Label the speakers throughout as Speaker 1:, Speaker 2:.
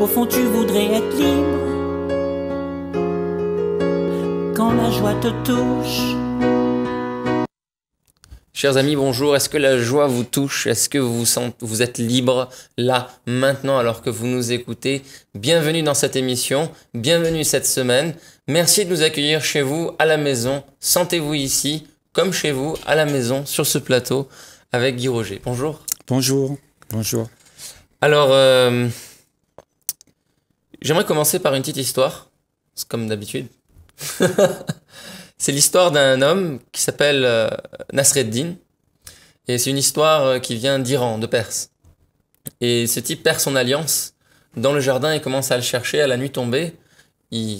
Speaker 1: Au fond, tu voudrais être libre quand la joie te touche.
Speaker 2: Chers amis, bonjour. Est-ce que la joie vous touche Est-ce que vous, sentez vous êtes libre là, maintenant, alors que vous nous écoutez Bienvenue dans cette émission, bienvenue cette semaine. Merci de nous accueillir chez vous, à la maison. Sentez-vous ici, comme chez vous, à la maison, sur ce plateau, avec Guy Roger. Bonjour.
Speaker 1: Bonjour. Bonjour.
Speaker 2: Alors, euh, J'aimerais commencer par une petite histoire, comme d'habitude. c'est l'histoire d'un homme qui s'appelle euh, Nasreddin. Et c'est une histoire euh, qui vient d'Iran, de Perse. Et ce type perd son alliance dans le jardin et commence à le chercher à la nuit tombée.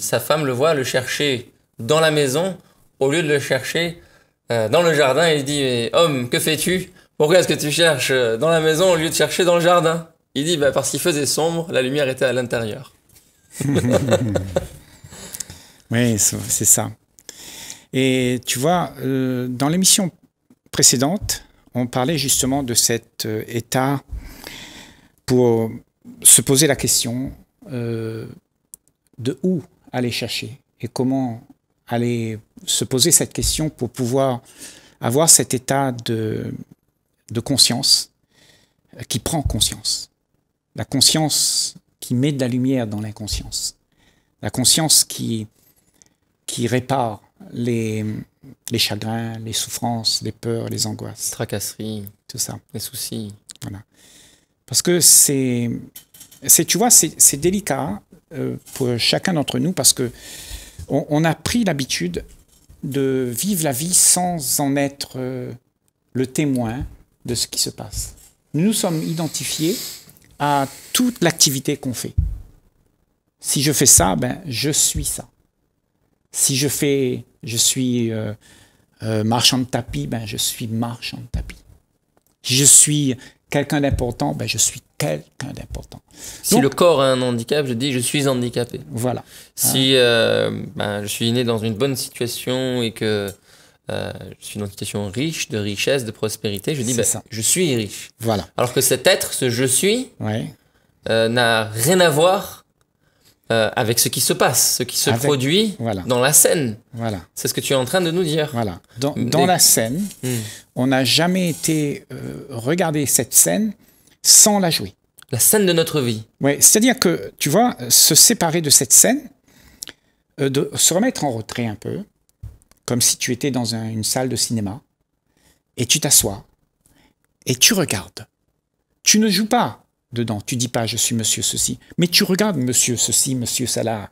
Speaker 2: sa femme le voit le chercher dans la maison au lieu de le chercher euh, dans le jardin. Il dit Mais homme, que fais-tu Pourquoi est-ce que tu cherches dans la maison au lieu de chercher dans le jardin Il dit bah, Parce qu'il faisait sombre, la lumière était à l'intérieur.
Speaker 1: oui, c'est ça. Et tu vois, euh, dans l'émission précédente, on parlait justement de cet euh, état pour se poser la question euh, de où aller chercher et comment aller se poser cette question pour pouvoir avoir cet état de, de conscience qui prend conscience. La conscience qui met de la lumière dans l'inconscience. La conscience qui, qui répare les, les chagrins, les souffrances, les peurs, les angoisses. Les tracasseries. Tout ça. Les soucis. Voilà. Parce que c'est, tu vois, c'est délicat euh, pour chacun d'entre nous parce que on, a pris l'habitude de vivre la vie sans en être euh, le témoin de ce qui se passe. Nous nous sommes identifiés à toute l'activité qu'on fait. Si je fais ça, ben, je suis ça. Si je fais, je suis euh, euh, marchand de tapis, ben, je suis marchand de tapis. Si je suis quelqu'un d'important, ben, je suis
Speaker 2: quelqu'un d'important. Si le corps a un handicap, je dis je suis handicapé. Voilà. Si ah. euh, ben, je suis né dans une bonne situation et que euh, je suis dans une situation riche de richesse, de prospérité. Je dis, ben, je suis riche. Voilà. Alors que cet être, ce je suis, euh, n'a rien à voir euh, avec ce qui se passe, ce qui se produit dans la scène. Voilà. C'est ce que tu es en train de nous dire. Voilà. Dans, la scène, hmm.
Speaker 1: on n'a jamais été regarder cette scène sans la jouer.
Speaker 2: La scène de notre vie.
Speaker 1: Oui, c'est-à-dire que, tu vois, se séparer de cette scène, de se remettre en retrait un peu, comme si tu étais dans une salle de cinéma, et tu t'assois, et tu regardes. Tu ne joues pas dedans, tu dis pas je suis monsieur ceci, mais tu regardes monsieur ceci, monsieur cela.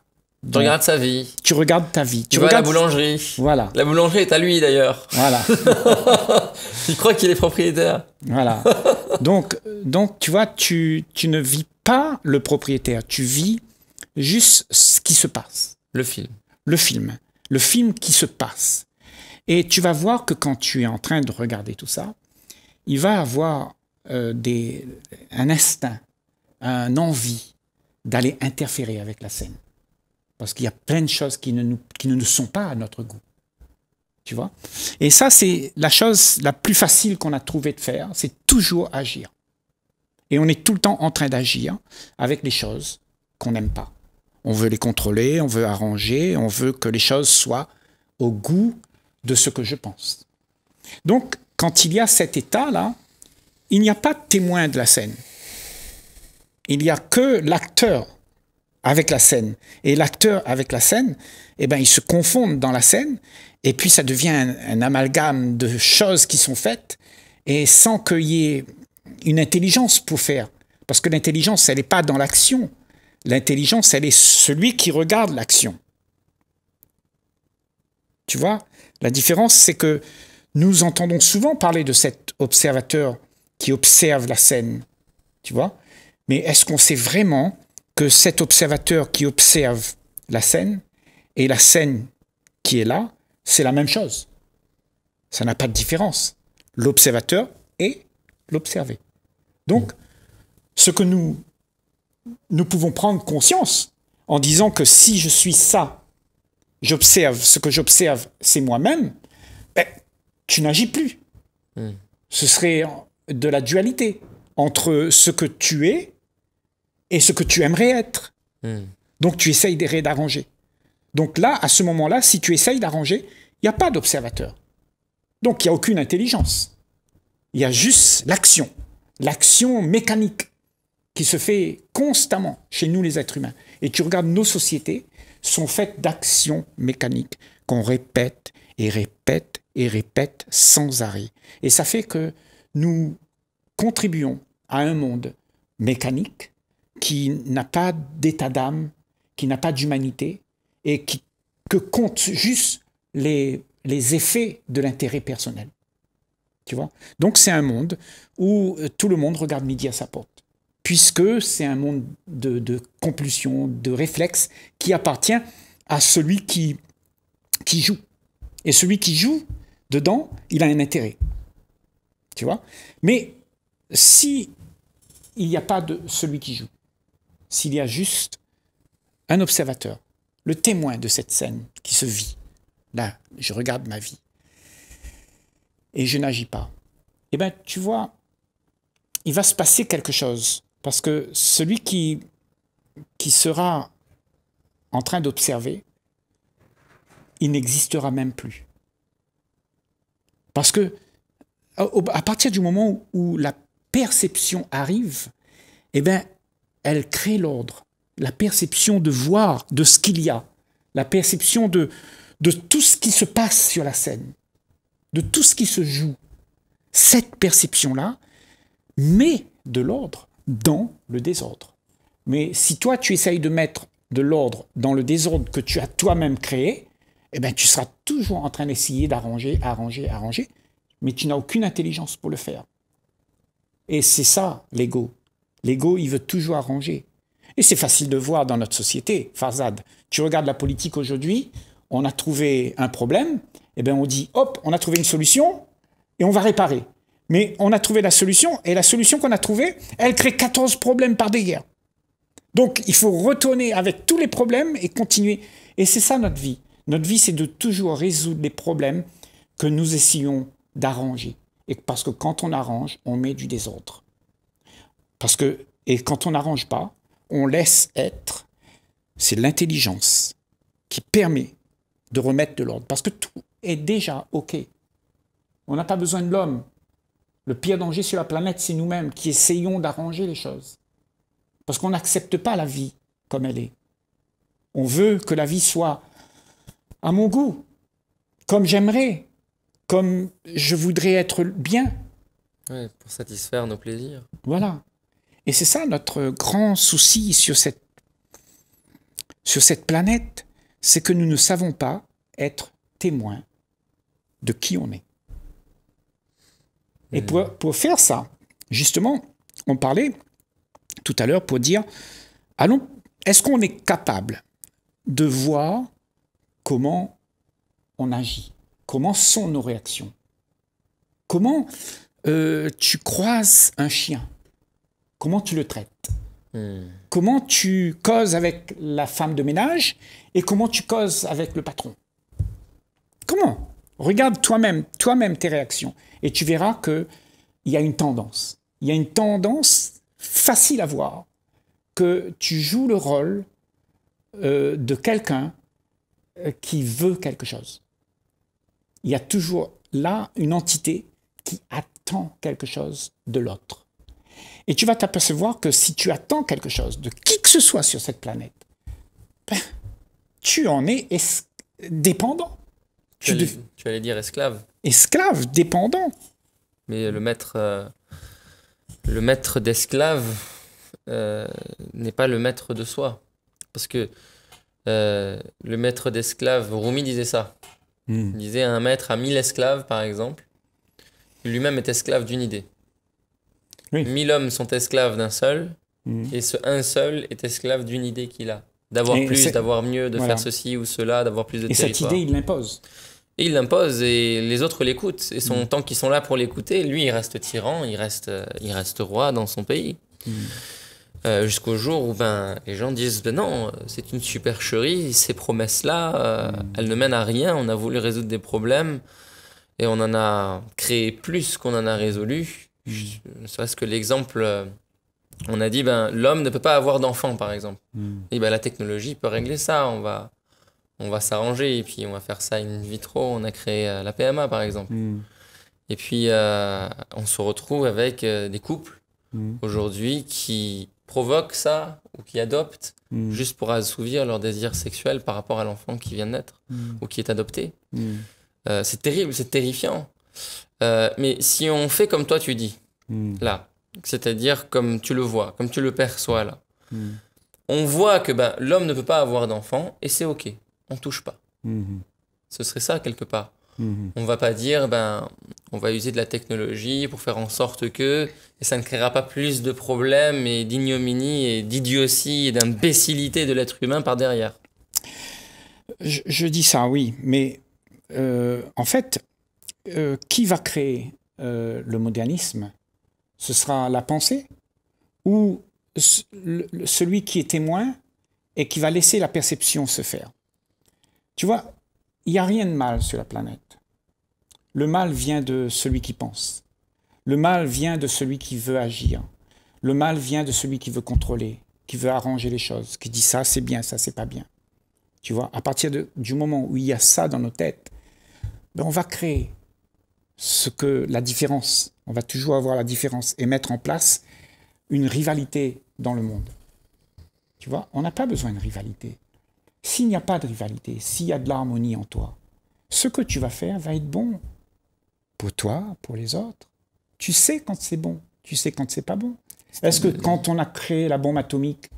Speaker 2: Tu regardes sa vie.
Speaker 1: Tu regardes ta vie. Tu, regardes la boulangerie. Voilà.
Speaker 2: La boulangerie est à lui d'ailleurs. Voilà. il croit qu'il est propriétaire.
Speaker 1: Voilà. Donc, donc tu vois, tu, tu ne vis pas le propriétaire, tu vis juste ce qui se passe. Le film. Le film le film qui se passe. Et tu vas voir que quand tu es en train de regarder tout ça, il va avoir euh, des, un instinct, un envie d'aller interférer avec la scène. Parce qu'il y a plein de choses qui ne, nous, qui ne nous sont pas à notre goût. Tu vois Et ça, c'est la chose la plus facile qu'on a trouvé de faire, c'est toujours agir. Et on est tout le temps en train d'agir avec les choses qu'on n'aime pas. On veut les contrôler, on veut arranger, on veut que les choses soient au goût de ce que je pense. Donc, quand il y a cet état-là, il n'y a pas de témoin de la scène. Il n'y a que l'acteur avec la scène. Et l'acteur avec la scène, eh ben, ils se confondent dans la scène, et puis ça devient un, un amalgame de choses qui sont faites, et sans qu'il y ait une intelligence pour faire. Parce que l'intelligence, elle n'est pas dans l'action, L'intelligence, elle est celui qui regarde l'action. Tu vois La différence, c'est que nous entendons souvent parler de cet observateur qui observe la scène. Tu vois Mais est-ce qu'on sait vraiment que cet observateur qui observe la scène et la scène qui est là, c'est la même chose Ça n'a pas de différence. L'observateur et l'observé. Donc, ce que nous nous pouvons prendre conscience en disant que si je suis ça, j'observe, ce que j'observe, c'est moi-même, ben, tu n'agis plus. Hmm. Ce serait de la dualité entre ce que tu es et ce que tu aimerais être. Hmm. Donc tu essayes d'arranger. Donc là, à ce moment-là, si tu essayes d'arranger, il n'y a pas d'observateur. Donc il n'y a aucune intelligence. Il y a juste l'action, l'action mécanique qui se fait constamment chez nous les êtres humains et tu regardes nos sociétés sont faites d'actions mécaniques qu'on répète et répète et répète sans arrêt. Et ça fait que nous contribuons à un monde mécanique qui n'a pas d'état d'âme, qui n'a pas d'humanité et qui, que compte juste les, les effets de l'intérêt personnel. Tu vois Donc c'est un monde où euh, tout le monde regarde midi à sa porte puisque c'est un monde de, compulsion, de réflexe, qui appartient à celui qui, qui joue. Et celui qui joue dedans, il a un intérêt. Tu vois Mais si il n'y a pas de celui qui joue, s'il y a juste un observateur, le témoin de cette scène qui se vit, là, je regarde ma vie, et je n'agis pas, eh bien, tu vois, il va se passer quelque chose parce que celui qui, qui sera en train d'observer, il n'existera même plus. Parce que à partir du moment où, la perception arrive, eh ben, elle crée l'ordre, la perception de voir, de ce qu'il y a, la perception de, de tout ce qui se passe sur la scène, de tout ce qui se joue. Cette perception-là met de l'ordre dans le désordre. Mais si toi, tu essayes de mettre de l'ordre dans le désordre que tu as toi-même créé, eh bien, tu seras toujours en train d'essayer d'arranger, arranger, arranger, mais tu n'as aucune intelligence pour le faire. Et c'est ça, l'ego. L'ego, il veut toujours arranger. Et c'est facile de voir dans notre société, Farzad. Tu regardes la politique aujourd'hui, on a trouvé un problème, eh bien on dit, hop, on a trouvé une solution et on va réparer. Mais on a trouvé la solution, et la solution qu'on a trouvée, elle crée 14 problèmes par guerres. Donc il faut retourner avec tous les problèmes et continuer. Et c'est ça notre vie. Notre vie, c'est de toujours résoudre les problèmes que nous essayons d'arranger. Et parce que quand on arrange, on met du désordre. Parce que, et quand on n'arrange pas, on laisse être. C'est l'intelligence qui permet de remettre de l'ordre. Parce que tout est déjà OK. On n'a pas besoin de l'homme le pire danger sur la planète, c'est nous-mêmes qui essayons d'arranger les choses. Parce qu'on n'accepte pas la vie comme elle est. On veut que la vie soit à mon goût, comme j'aimerais, comme je voudrais être bien.
Speaker 2: Ouais, pour satisfaire nos plaisirs.
Speaker 1: Voilà. Et c'est ça notre grand souci sur cette, sur cette planète, c'est que nous ne savons pas être témoins de qui on est. Et pour, faire ça, justement, on parlait tout à l'heure pour dire, allons, est-ce qu'on est capable de voir comment on agit Comment sont nos réactions Comment euh, tu croises un chien Comment tu le traites hmm. Comment tu causes avec la femme de ménage et comment tu causes avec le patron Comment Regarde toi-même, toi-même tes réactions. Et tu verras qu'il y a une tendance. Il y a une tendance facile à voir que tu joues le rôle euh, de quelqu'un euh, qui veut quelque chose. Il y a toujours là une entité qui attend quelque chose de l'autre. Et tu vas t'apercevoir que si tu attends quelque chose de qui que ce soit sur cette planète, ben, tu en es dépendant.
Speaker 2: Tu, allais, dire esclave.
Speaker 1: Esclave, dépendant.
Speaker 2: Mais le maître, euh, le maître d'esclave euh, n'est pas le maître de soi. Parce que euh, le maître d'esclave, Rumi disait ça. Hmm. Il disait un maître à mille esclaves, par exemple, lui-même est esclave d'une idée. Mille hommes sont esclaves d'un seul, hmm. et ce un seul est esclave d'une idée qu'il a. D'avoir plus, d'avoir mieux, de faire ceci ou cela, d'avoir plus de territoire. Et cette idée, il l'impose. Et il l'impose et les autres l'écoutent. Et son, mm. tant qu'ils sont là pour l'écouter, lui, il reste tyran, il reste, euh, il reste roi dans son pays. Mm. Euh, jusqu'au jour où ben, les gens disent ben non, euh, c'est une supercherie, ces promesses-là, mm. elles ne mènent à rien. On a voulu résoudre des problèmes et on en a créé plus qu'on en a résolu. ce que l'exemple, on a dit ben, l'homme ne peut pas avoir d'enfant, par exemple. Et ben, la technologie peut régler ça. On va on va s'arranger et puis on va faire ça in vitro. On a créé euh, la PMA par exemple. Hmm. Et puis euh, on se retrouve avec euh, des couples hmm. aujourd'hui qui provoquent ça ou qui adoptent hmm. juste pour assouvir leur désir sexuel par rapport à l'enfant qui vient de naître ou qui est adopté. c'est terrible, c'est terrifiant. mais si on fait comme toi tu dis, là, c'est-à-dire comme tu le vois, comme tu le perçois là, on voit que ben, l'homme ne peut pas avoir d'enfant et c'est OK on touche pas. Mhm. Ce serait ça quelque part. On mhm. On va pas dire, ben, on va user de la technologie pour faire en sorte que, ça ne créera pas plus de problèmes et d'ignominie et d'idiotie et d'imbécilité de l'être humain par derrière.
Speaker 1: Je, dis ça, oui, mais euh, en fait, euh, qui va créer euh, le modernisme Ce sera la pensée ou celui qui est témoin et qui va laisser la perception se faire tu vois, il n'y a rien de mal sur la planète. Le mal vient de celui qui pense. Le mal vient de celui qui veut agir. Le mal vient de celui qui veut contrôler, qui veut arranger les choses, qui dit ça c'est bien, ça c'est pas bien. Tu vois, à partir du moment où il y a ça dans nos têtes, ben, on va créer ce que la différence, on va toujours avoir la différence et mettre en place une rivalité dans le monde. Tu vois, on n'a pas besoin de rivalité. S'il n'y a pas de rivalité, s'il y a de l'harmonie en toi, ce que tu vas faire va être bon pour toi, pour les autres. Tu sais quand c'est bon, tu sais quand c'est pas bon. Est-ce que quand on a créé la bombe atomique,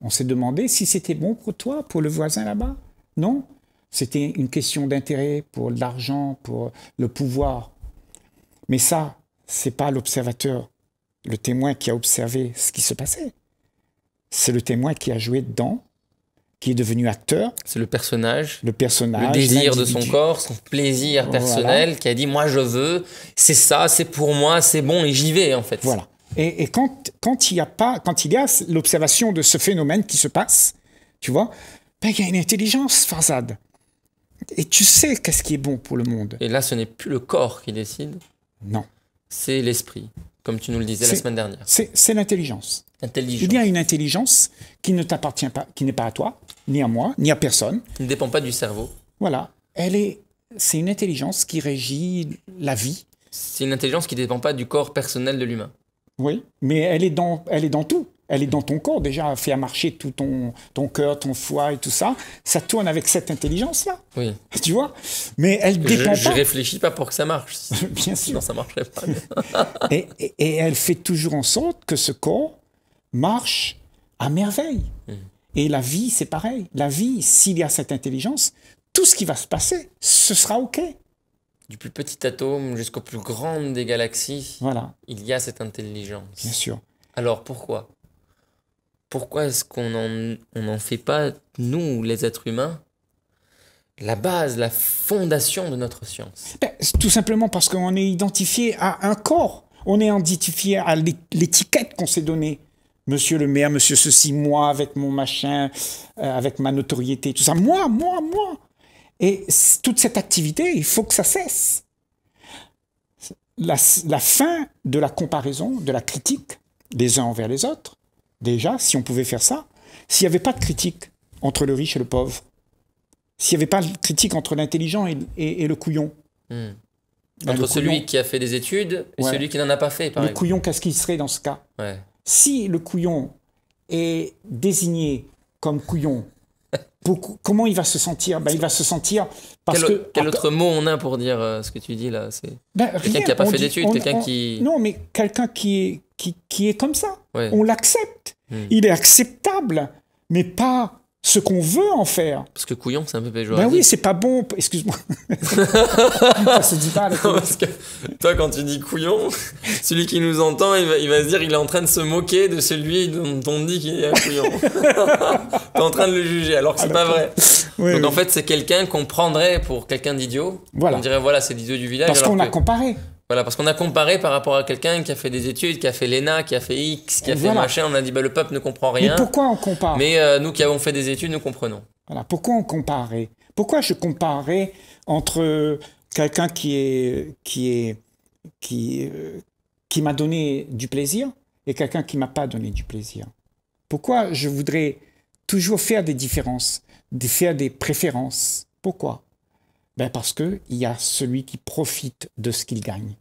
Speaker 1: on s'est demandé si c'était bon pour toi, pour le voisin là-bas Non. C'était une question d'intérêt pour l'argent, pour le pouvoir. Mais ça, c'est pas l'observateur, le témoin qui a observé ce qui se passait. C'est le témoin qui a joué dedans qui est devenu acteur. C'est le personnage. Le personnage. Le désir de son corps,
Speaker 2: son plaisir personnel qui a dit Moi, je veux, c'est ça, c'est pour moi, c'est bon et j'y vais, en fait. Voilà.
Speaker 1: Et, et quand, quand il y a pas, quand il y a l'observation de ce phénomène qui se passe, tu vois, ben, il y a une intelligence Farzad. Et tu sais qu'est-ce qui est bon pour le monde.
Speaker 2: Et là, ce n'est plus le corps qui décide. Non. C'est l'esprit, comme tu nous le disais la semaine dernière.
Speaker 1: C'est l'intelligence. Il y a une intelligence qui ne t'appartient pas, qui n'est pas à toi, ni à moi, ni
Speaker 2: à personne. Elle ne dépend pas du cerveau.
Speaker 1: Voilà. Elle est, c'est une intelligence qui régit la vie.
Speaker 2: C'est une intelligence qui ne dépend pas du corps personnel de l'humain.
Speaker 1: Oui, mais elle est dans, elle est dans tout. Elle est dans ton corps déjà, fait marcher tout ton, ton cœur, ton foie et tout ça. Ça tourne avec cette intelligence-là. Oui. Tu vois Mais elle dépend je, pas.
Speaker 2: réfléchis pas pour que ça marche. bien sûr. ça marcherait pas.
Speaker 1: et, elle fait toujours en sorte que ce corps marche à merveille. Mm. Et la vie, c'est pareil. La vie, s'il y a cette intelligence, tout
Speaker 2: ce qui va se passer, ce sera OK. Du plus petit atome jusqu'au plus grand des galaxies, voilà. il y a cette intelligence. Bien sûr. Alors pourquoi Pourquoi est-ce qu'on n'en on en fait pas, nous, les êtres humains, la base, la fondation de notre science
Speaker 1: ben, Tout simplement parce qu'on est identifié à un corps. On est identifié à l'étiquette qu'on s'est donnée. Monsieur le maire, monsieur ceci, moi avec mon machin, euh, avec ma notoriété, tout ça, moi, moi, moi. Et toute cette activité, il faut que ça cesse. La, fin de la comparaison, de la critique des uns envers les autres, déjà, si on pouvait faire ça, s'il n'y avait pas de critique entre le riche et le pauvre, s'il n'y avait pas de critique entre l'intelligent et, le couillon. Hmm. Ben, entre celui
Speaker 2: qui a fait des études et celui qui n'en a pas fait, par Le couillon,
Speaker 1: qu'est-ce qu'il serait dans ce cas si le couillon est désigné comme couillon, comment il va se sentir ben, Il va se sentir parce quel, que... Quel autre
Speaker 2: mot on a pour dire euh, ce que tu dis là C'est ben, quelqu'un qui n'a pas fait d'études, quelqu'un qui... Non,
Speaker 1: mais quelqu'un qui est, qui, est comme ça. On l'accepte. Hmm. Il est acceptable, mais pas ce qu'on veut en faire.
Speaker 2: Parce que couillon, c'est un peu péjoratif. Ben
Speaker 1: oui, c'est pas bon. Excuse-moi.
Speaker 2: toi, quand tu dis couillon, celui qui nous entend, il va, se dire, il est en train de se moquer de celui dont on dit qu'il est un couillon. T'es en train de le juger, alors que c'est ah, pas vrai. Donc en fait, c'est quelqu'un qu'on prendrait pour quelqu'un d'idiot. On dirait, voilà, c'est l'idiot du village. Parce qu'on a comparé. Voilà, parce qu'on a comparé par rapport à quelqu'un qui a fait des études, qui a fait l'ENA, qui a fait X, qui a fait machin, on a dit bah, le peuple ne comprend rien. Mais pourquoi on compare Mais euh, nous qui avons fait des études, nous comprenons.
Speaker 1: Voilà, pourquoi on comparait Pourquoi je comparais entre euh, quelqu'un qui est qui est qui euh, qui m'a donné du plaisir et quelqu'un qui m'a pas donné du plaisir Pourquoi je voudrais toujours faire des différences, faire des préférences Pourquoi ben parce qu'il y a celui qui profite de ce qu'il gagne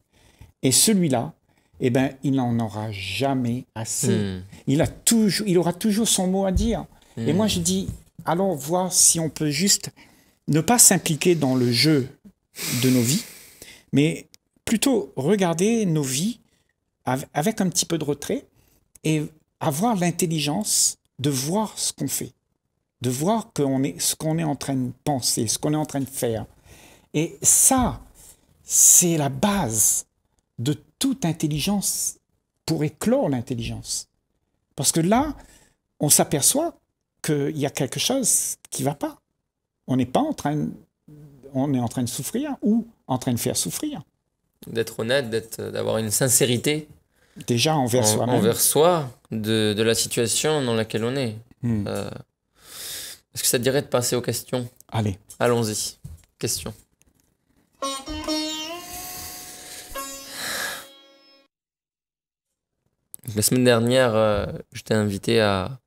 Speaker 1: et celui-là, eh ben, il n'en aura jamais assez. Hmm. Il, a toujours, il aura toujours son mot à dire. Hmm. Et moi, je dis, allons voir si on peut juste ne pas s'impliquer dans le jeu de nos vies, mais plutôt regarder nos vies avec un petit peu de retrait et avoir l'intelligence de voir ce qu'on fait, de voir que on est, ce qu'on est en train de penser, ce qu'on est en train de faire. Et ça, c'est la base de toute intelligence pour éclore l'intelligence. Parce que là, on s'aperçoit qu'il y a quelque chose qui ne va pas. On n'est pas en train, on est en train de souffrir ou en train de faire souffrir.
Speaker 2: D'être honnête, d'avoir une sincérité. Déjà envers soi Envers soi, de, la situation dans laquelle on est. Hmm. Euh, est-ce que ça te dirait de passer aux questions Allez. Allons-y. Questions. La semaine dernière, euh, je t'ai invité à,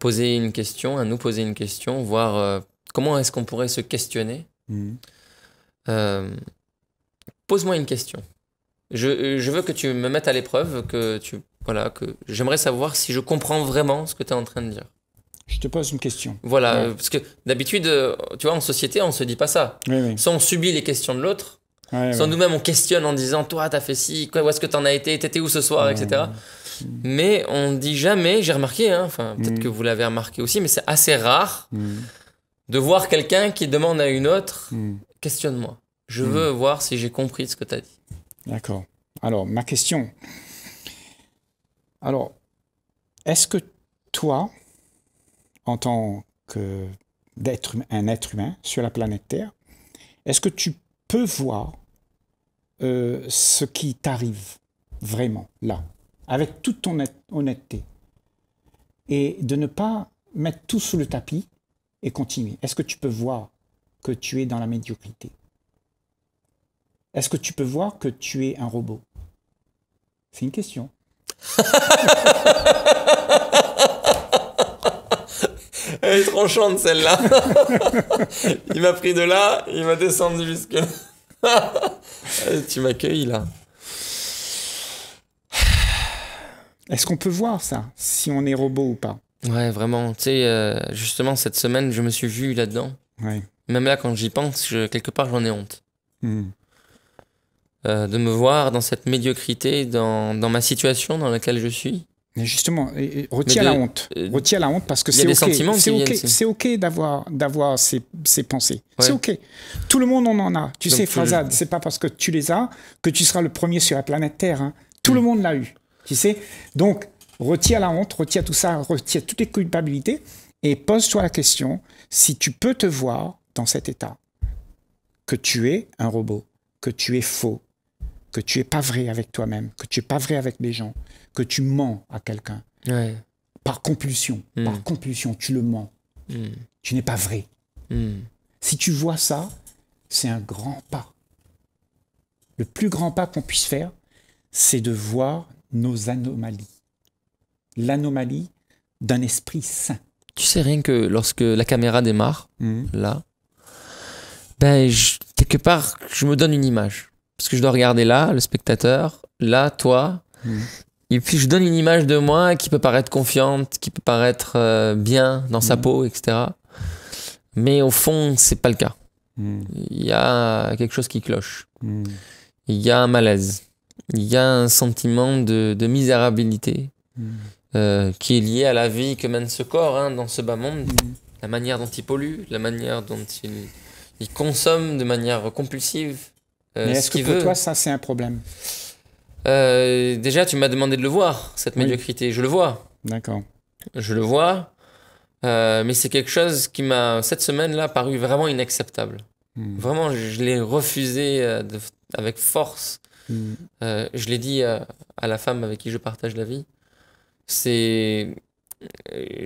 Speaker 2: poser une question, à nous poser une question, voir euh, comment est-ce qu'on pourrait se questionner. Mhm. Euh, pose-moi une question. Je, veux que tu me mettes à l'épreuve, que tu voilà, que j'aimerais savoir si je comprends vraiment ce que tu es en train de dire. Je te pose une question. Voilà, parce que d'habitude, tu vois, en société, on ne se dit pas ça. Oui, on subit les questions de l'autre, sans nous-mêmes, on questionne en disant Toi, t'as fait ci, quoi, où est-ce que t'en as été, t'étais où ce soir, etc. Mais on dit jamais, j'ai remarqué, hein, enfin, peut-être mm. que vous l'avez remarqué aussi, mais c'est assez rare mm. de voir quelqu'un qui demande à une autre mm. Questionne-moi. Je veux voir si j'ai compris ce que t'as dit.
Speaker 1: D'accord. Alors, ma question. Alors, est-ce que toi, en tant que d'être un être humain sur la planète Terre, est-ce que tu peux voir euh, ce qui t'arrive vraiment là, avec toute ton honnêteté, et de ne pas mettre tout sous le tapis et continuer. Est-ce que tu peux voir que tu es dans la médiocrité Est-ce que tu peux voir que tu es un robot C'est une question.
Speaker 2: Elle est tranchante celle-là. il m'a pris de là, il m'a descendu jusque tu m'accueilles là. Est-ce qu'on peut voir ça, si on est robot ou pas Ouais, vraiment. Tu sais, euh, justement, cette semaine, je me suis vu là-dedans. Même là, quand j'y pense, quelque part, j'en ai honte. Hmm. Euh, de me voir dans cette médiocrité, dans, ma situation dans laquelle je suis. Mais justement,
Speaker 1: retire la honte. Euh, retire retiens la honte parce que c'est ok. C'est ok, c'est ok d'avoir d'avoir ces, pensées. C'est ok. Tout le monde en a. Tu sais, Frazad, ce c'est pas parce que tu les as que tu seras le premier sur la planète Terre. Hein. Tout mm. le monde l'a eu. Tu sais. Donc retire la honte, retire tout ça, retire toutes tes culpabilités et pose-toi la question si tu peux te voir dans cet état que tu es un robot, que tu es faux, que tu es pas vrai avec toi-même, que tu es pas vrai avec les gens que tu mens à quelqu'un. Par compulsion, hmm. par compulsion, tu le mens. Hmm. Tu n'es pas vrai. Hmm. Si tu vois ça, c'est un grand pas. Le plus grand pas qu'on puisse faire, c'est de voir nos anomalies. L'anomalie
Speaker 2: d'un esprit sain. Tu sais rien que lorsque la caméra démarre, là, ben, quelque part, je me donne une image. Parce que je dois regarder là, le spectateur, là, toi. Et puis je donne une image de moi qui peut paraître confiante, qui peut paraître euh, bien dans sa mm. peau, etc. Mais au fond, c'est pas le cas. Mm. Il y a quelque chose qui cloche. Mm. Il y a un malaise. Il y a un sentiment de, de misérabilité euh, qui est lié à la vie que mène ce corps hein, dans ce bas monde. La manière dont il pollue, la manière dont il, il consomme de manière compulsive. Euh, Mais est-ce que veut. pour toi, ça,
Speaker 1: c'est un problème
Speaker 2: euh, déjà, tu m'as demandé de le voir, cette médiocrité. Je le vois. D'accord. Je le vois. Euh, mais c'est quelque chose qui m'a, cette semaine-là, paru vraiment inacceptable. Hmm. Vraiment, je, l'ai refusé euh, avec force. Hmm. je l'ai dit à, la femme avec qui je partage la vie. C'est,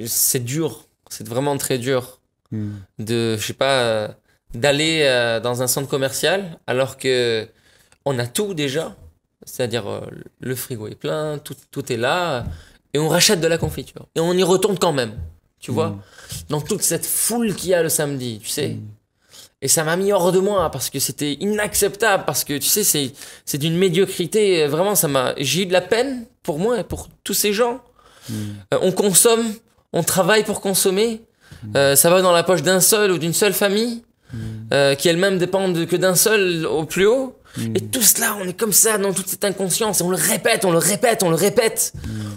Speaker 2: c'est dur. C'est vraiment très dur. Hmm. De, je sais pas, d'aller dans un centre commercial alors que on a tout déjà c'est-à-dire euh, le frigo est plein, tout, est là, et on rachète de la confiture. Et on y retourne quand même, tu vois mm. Dans toute cette foule qu'il y a le samedi, tu sais mm. Et ça m'a mis hors de moi parce que c'était inacceptable, parce que tu sais, c'est, c'est d'une médiocrité, euh, vraiment, ça m'a... J'ai eu de la peine pour moi et pour tous ces gens. Mm. Euh, on consomme, on travaille pour consommer, ça va dans la poche d'un seul ou d'une seule famille. qui elle-même dépendent que d'un seul au plus haut. Et hmm. tout cela, on est comme ça dans toute cette inconscience. Et on le répète, on le répète, on le répète.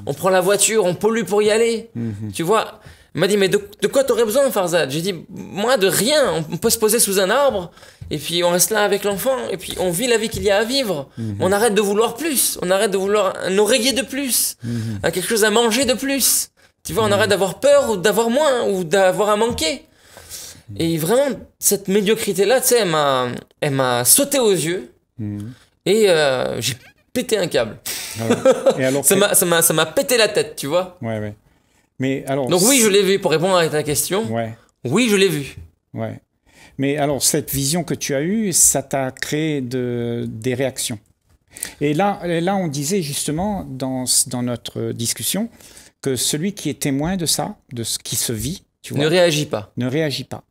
Speaker 2: On prend la voiture, on pollue pour y aller. Hmm. Tu vois m'a dit, mais de, quoi t'aurais besoin, Farzad J'ai dit, moi, de rien. On peut se poser sous un arbre. Et puis on reste là avec l'enfant, et puis on vit la vie qu'il y a à vivre. Hmm. On arrête de vouloir plus, on arrête de vouloir un oreiller de plus, quelque chose à manger de plus. Tu vois, on arrête d'avoir peur ou d'avoir moins ou d'avoir à manquer. Et vraiment, cette médiocrité-là, tu sais, elle m'a sauté aux yeux. Et euh, j'ai pété un câble. Ah et alors ça m'a pété la tête, tu vois. Ouais, Mais alors, Donc oui, je l'ai vu, pour répondre à ta question. Ouais. Oui, je l'ai vu. Ouais.
Speaker 1: Mais alors, cette vision que tu as eue, ça t'a créé de, des réactions. Et là, là, on disait justement dans, dans notre discussion que celui qui est témoin de ça, de ce qui se vit, tu vois, ne réagit pas. Ne réagit pas.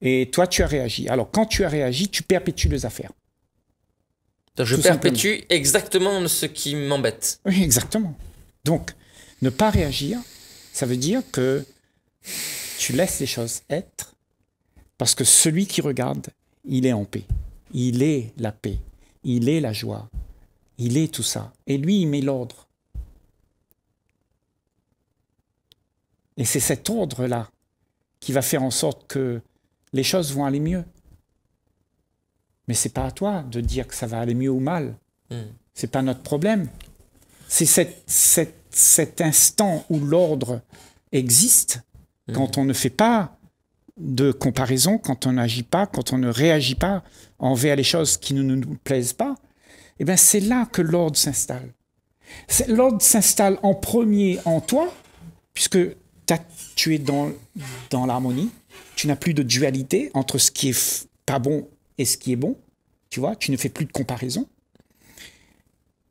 Speaker 1: Et toi, tu as réagi. Alors, quand tu as réagi, tu perpétues les affaires
Speaker 2: je perpétue exactement ce qui m'embête.
Speaker 1: Oui, exactement. Donc, ne pas réagir, ça veut dire que tu laisses les choses être, parce que celui qui regarde, il est en paix. Il est la paix. Il est la joie. Il est tout ça. Et lui, il met l'ordre. Et c'est cet ordre-là qui va faire en sorte que les choses vont aller mieux. Mais c'est pas à toi de dire que ça va aller mieux ou mal. Hmm. C'est pas notre problème. C'est cet instant où l'ordre existe hmm. quand on ne fait pas de comparaison, quand on n'agit pas, quand on ne réagit pas envers les choses qui ne nous, plaisent pas. Eh bien, c'est là que l'ordre s'installe. L'ordre s'installe en premier en toi, puisque tu es dans, dans l'harmonie, tu n'as plus de dualité entre ce qui est pas bon et ce qui est bon. Tu vois, tu ne fais plus de comparaison.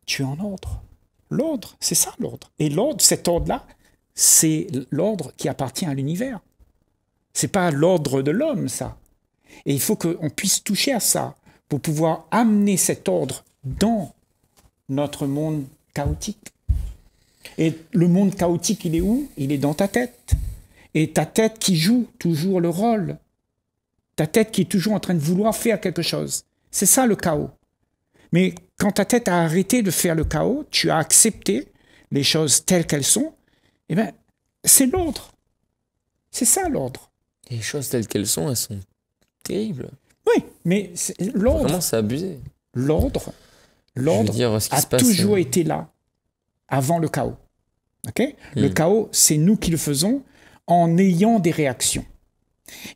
Speaker 1: Tu es en ordre. L'ordre, c'est ça l'ordre. Et l'ordre, cet ordre-là, c'est l'ordre qui appartient à l'univers. C'est pas l'ordre de l'homme, ça. Et il faut qu'on puisse toucher à ça pour pouvoir amener cet ordre dans notre monde chaotique. Et le monde chaotique, il est où Il est dans ta tête. Et ta tête qui joue toujours le rôle ta tête qui est toujours en train de vouloir faire quelque chose. C'est ça le chaos. Mais quand ta tête a arrêté de faire le chaos, tu as accepté les choses telles qu'elles sont, eh bien, c'est l'ordre. C'est ça l'ordre.
Speaker 2: Les choses telles qu'elles sont, elles sont terribles. Oui, mais l'ordre. Comment c'est abuser? L'ordre, l'ordre a toujours euh, été
Speaker 1: là avant le chaos. Le hmm. chaos, c'est nous qui le faisons en ayant des réactions.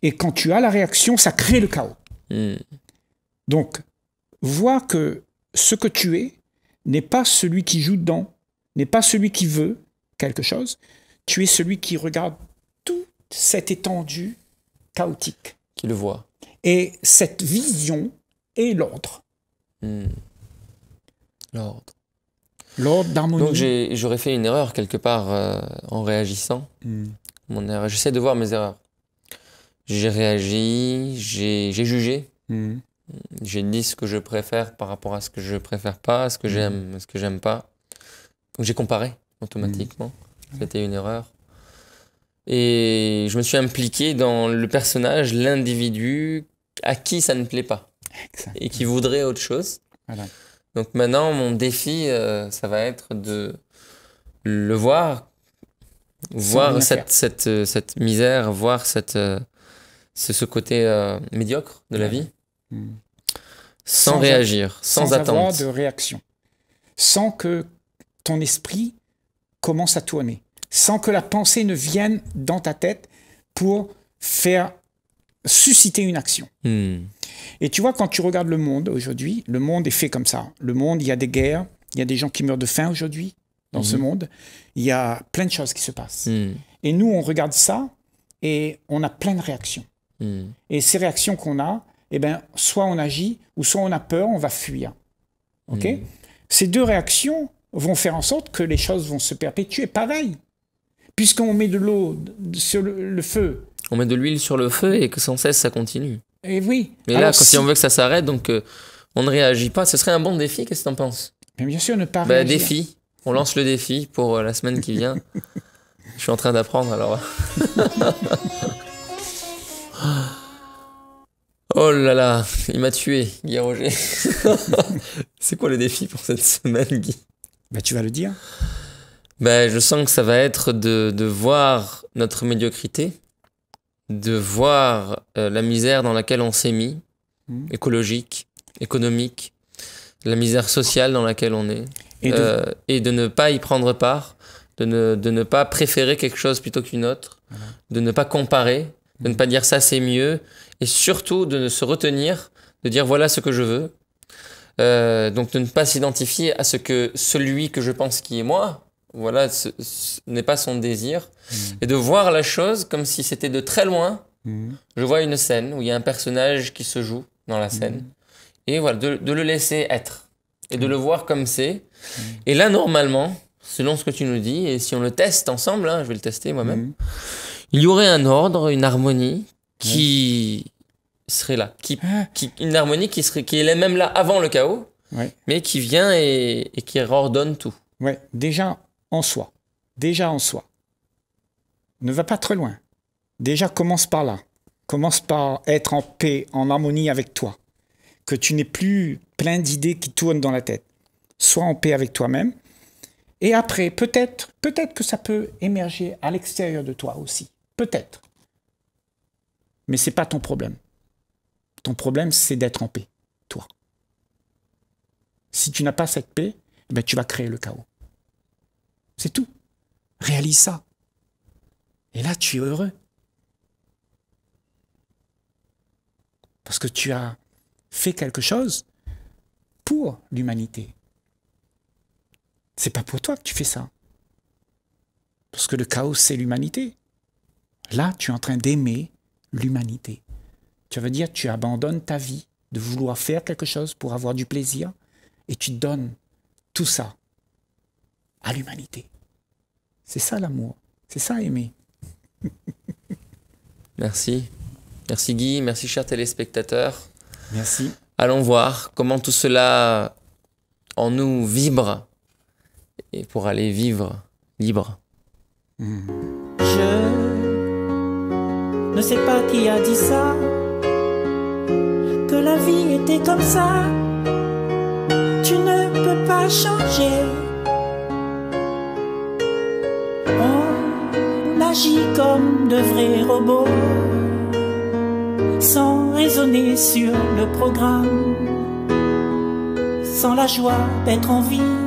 Speaker 1: Et quand tu as la réaction, ça crée le chaos. Hmm. Donc, vois que ce que tu es n'est pas celui qui joue dedans, n'est pas celui qui veut quelque chose. Tu es celui qui regarde toute cette étendue chaotique. Qui le voit. Et cette vision est l'ordre.
Speaker 2: Hmm. L'ordre. L'ordre d'harmonie. j'aurais fait une erreur quelque part euh, en réagissant. Hmm. Mon J'essaie de voir mes erreurs. J'ai réagi, j'ai jugé. Hmm. J'ai dit ce que je préfère par rapport à ce que je préfère pas, ce que hmm. j'aime, ce que j'aime pas. Donc j'ai comparé automatiquement. Hmm. C'était une erreur. Et je me suis impliqué dans le personnage, l'individu à qui ça ne plaît pas et qui voudrait autre chose. Donc maintenant, mon défi, euh, ça va être de le voir, voir cette, cette, cette, misère, voir cette, euh, c'est ce côté euh, médiocre de la vie, hmm. sans, réagir, sans, sans attendre. Avoir
Speaker 1: de réaction, sans que ton esprit commence à tourner, sans que la pensée ne vienne dans ta tête pour faire susciter une action. Hmm. Et tu vois, quand tu regardes le monde aujourd'hui, le monde est fait comme ça. Le monde, il y a des guerres, il y a des gens qui meurent de faim aujourd'hui dans ce mhm. monde, il y a plein de choses qui se passent. Hmm. Et nous, on regarde ça et on a plein de réactions. Hmm. Et ces réactions qu'on a, eh ben, soit on agit, ou soit on a peur, on va fuir. Ok hmm. Ces deux réactions vont faire en sorte que les choses vont se perpétuer. Pareil, puisqu'on met de l'eau sur le, feu.
Speaker 2: On met de l'huile sur le feu et que sans cesse ça continue. Et eh oui. Mais là, si... on veut que ça s'arrête, donc euh, on ne réagit pas. Ce serait un bon défi, qu'est-ce que tu en penses Mais Bien sûr, ne pas bah, Défi. On lance le défi pour euh, la semaine qui vient. Je suis en train d'apprendre alors. Oh là là, il m'a tué, Guy Roger. c'est quoi le défi pour cette semaine, Guy Bah tu vas le dire. Bah je sens que ça va être de, de voir notre médiocrité, de voir euh, la misère dans laquelle on s'est mis, hmm. écologique, économique, la misère sociale dans laquelle on est, et de, euh, ne pas y prendre part, de ne, pas préférer quelque chose plutôt qu'une autre, de ne pas comparer, de ne pas dire ça c'est mieux, et surtout de ne se retenir, de dire voilà ce que je veux. Euh, donc de ne pas s'identifier à ce que celui que je pense qui est moi, voilà, ce, n'est pas son désir, mmh. et de voir la chose comme si c'était de très loin. Mmh. Je vois une scène où il y a un personnage qui se joue dans la scène, mmh. et voilà, de, le laisser être, et de le voir comme c'est. Et là, normalement, selon ce que tu nous dis, et si on le teste ensemble, hein, je vais le tester moi-même il y aurait un ordre, une harmonie qui serait là, ah. qui, une harmonie qui serait, qui est même là avant le chaos, mais qui vient et, qui ordonne tout. Ouais, déjà en soi, déjà en soi.
Speaker 1: Ne va pas trop loin. Déjà commence par là. Commence par être en paix, en harmonie avec toi. Que tu n'aies plus plein d'idées qui tournent dans la tête. Sois en paix avec toi-même. Et après, peut-être, peut-être que ça peut émerger à l'extérieur de toi aussi. Peut-être. Mais ce n'est pas ton problème. Ton problème, c'est d'être en paix, toi. Si tu n'as pas cette paix, eh ben, tu vas créer le chaos. C'est tout. Réalise ça. Et là, tu es heureux. Parce que tu as fait quelque chose pour l'humanité. C'est pas pour toi que tu fais ça. Parce que le chaos, c'est l'humanité. Là, tu es en train d'aimer l'humanité. Tu veux dire tu abandonnes ta vie de vouloir faire quelque chose pour avoir du plaisir et tu donnes tout ça à l'humanité. C'est ça l'amour, c'est
Speaker 2: ça aimer. Merci. Merci Guy, merci chers téléspectateurs. Merci. Allons voir comment tout cela en nous vibre et pour aller vivre libre. Mhm
Speaker 1: ne sais pas qui a dit ça, que la vie était comme ça, tu ne peux pas changer. On agit comme de vrais robots, sans raisonner sur le programme, sans la joie d'être en vie.